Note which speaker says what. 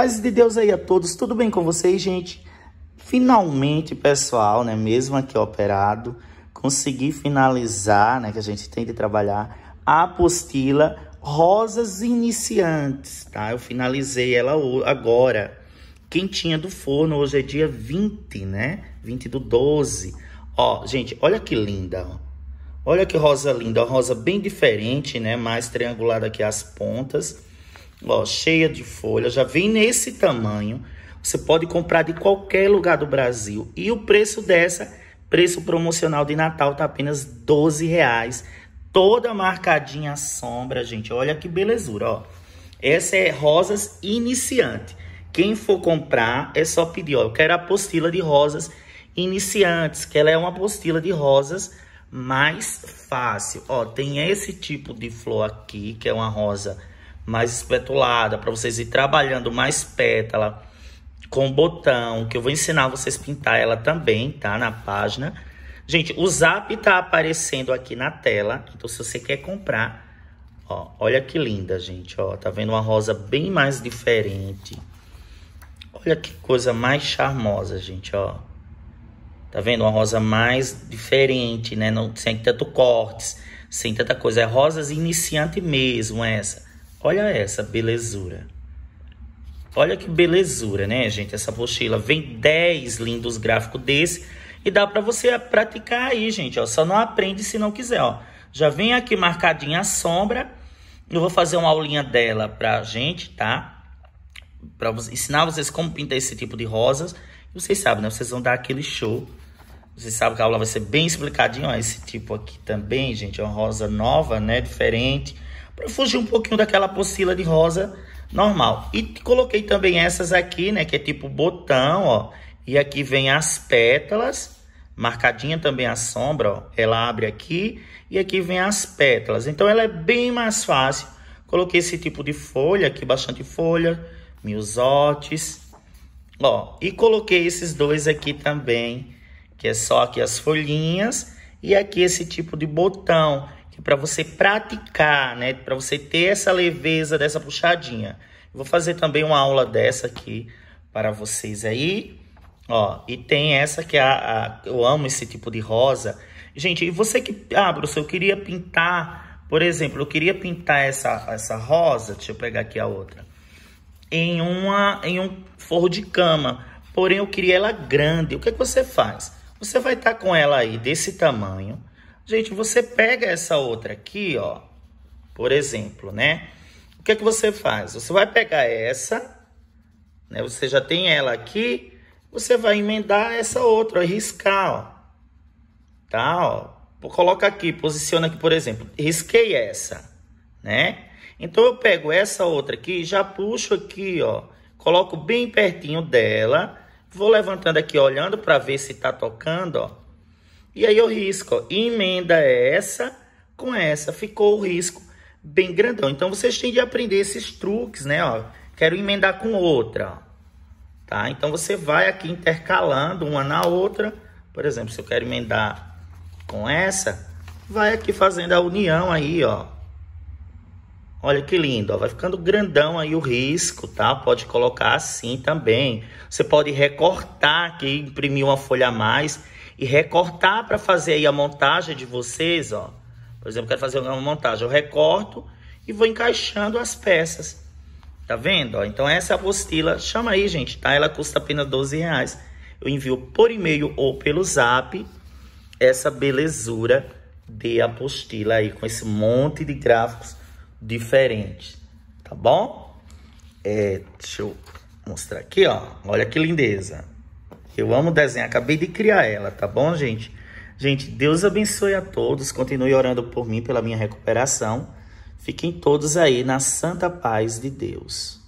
Speaker 1: Paz de Deus aí a todos, tudo bem com vocês, gente? Finalmente, pessoal, né, mesmo aqui operado, consegui finalizar, né, que a gente tem que trabalhar a apostila Rosas Iniciantes, tá? Eu finalizei ela agora, quentinha do forno, hoje é dia 20, né? 20 do 12. Ó, gente, olha que linda, ó. Olha que rosa linda, uma rosa bem diferente, né? Mais triangular aqui as pontas ó, cheia de folha, já vem nesse tamanho. Você pode comprar de qualquer lugar do Brasil. E o preço dessa, preço promocional de Natal, tá apenas 12 reais. Toda marcadinha à sombra, gente. Olha que belezura, ó. Essa é rosas iniciante. Quem for comprar, é só pedir, ó. Eu quero a apostila de rosas iniciantes, que ela é uma apostila de rosas mais fácil. Ó, tem esse tipo de flor aqui, que é uma rosa mais espetulada, para vocês ir trabalhando mais pétala com botão, que eu vou ensinar vocês pintar ela também, tá? Na página. Gente, o zap tá aparecendo aqui na tela, então se você quer comprar, ó, olha que linda, gente, ó, tá vendo uma rosa bem mais diferente. Olha que coisa mais charmosa, gente, ó. Tá vendo? Uma rosa mais diferente, né? Não, sem tanto cortes, sem tanta coisa. É rosas iniciante mesmo essa. Olha essa belezura. Olha que belezura, né, gente? Essa apostila vem 10 lindos gráficos desse e dá para você praticar aí, gente, ó. Só não aprende se não quiser, ó. Já vem aqui marcadinha a sombra. Eu vou fazer uma aulinha dela pra gente, tá? Para ensinar vocês como pintar esse tipo de rosas. E vocês sabem, né? Vocês vão dar aquele show. Vocês sabem que a aula vai ser bem explicadinha, ó. Esse tipo aqui também, gente, é uma rosa nova, né? Diferente para fugir um pouquinho daquela pocila de rosa normal. E coloquei também essas aqui, né, que é tipo botão, ó. E aqui vem as pétalas, marcadinha também a sombra, ó. Ela abre aqui e aqui vem as pétalas. Então ela é bem mais fácil. Coloquei esse tipo de folha aqui, bastante folha, miosotes ó. E coloquei esses dois aqui também, que é só aqui as folhinhas e aqui esse tipo de botão para você praticar, né, para você ter essa leveza dessa puxadinha, eu vou fazer também uma aula dessa aqui para vocês aí, ó. E tem essa que é a, a eu amo esse tipo de rosa, gente. E você que, ah, Bruce, eu queria pintar, por exemplo, eu queria pintar essa essa rosa. Deixa eu pegar aqui a outra. Em uma em um forro de cama. Porém, eu queria ela grande. O que, é que você faz? Você vai estar tá com ela aí desse tamanho Gente, você pega essa outra aqui, ó, por exemplo, né? O que é que você faz? Você vai pegar essa, né? Você já tem ela aqui, você vai emendar essa outra, ó, riscar, ó. Tá, ó. Coloca aqui, posiciona aqui, por exemplo, risquei essa, né? Então eu pego essa outra aqui, já puxo aqui, ó, coloco bem pertinho dela, vou levantando aqui, olhando para ver se tá tocando, ó. E aí eu risco, ó, emenda essa com essa, ficou o risco bem grandão. Então vocês têm de aprender esses truques, né? Ó, quero emendar com outra, ó, tá? Então você vai aqui intercalando uma na outra. Por exemplo, se eu quero emendar com essa, vai aqui fazendo a união aí, ó. Olha que lindo, ó, vai ficando grandão aí o risco, tá? Pode colocar assim também. Você pode recortar aqui, imprimir uma folha a mais e recortar para fazer aí a montagem de vocês, ó. Por exemplo, quero fazer uma montagem, eu recorto e vou encaixando as peças. Tá vendo? Ó, então essa apostila, chama aí, gente, tá? Ela custa apenas 12 reais. Eu envio por e-mail ou pelo zap essa belezura de apostila aí, com esse monte de gráficos diferentes, tá bom? É, deixa eu mostrar aqui, ó. Olha que lindeza. Eu amo desenhar, acabei de criar ela, tá bom, gente? Gente, Deus abençoe a todos. Continue orando por mim, pela minha recuperação. Fiquem todos aí na santa paz de Deus.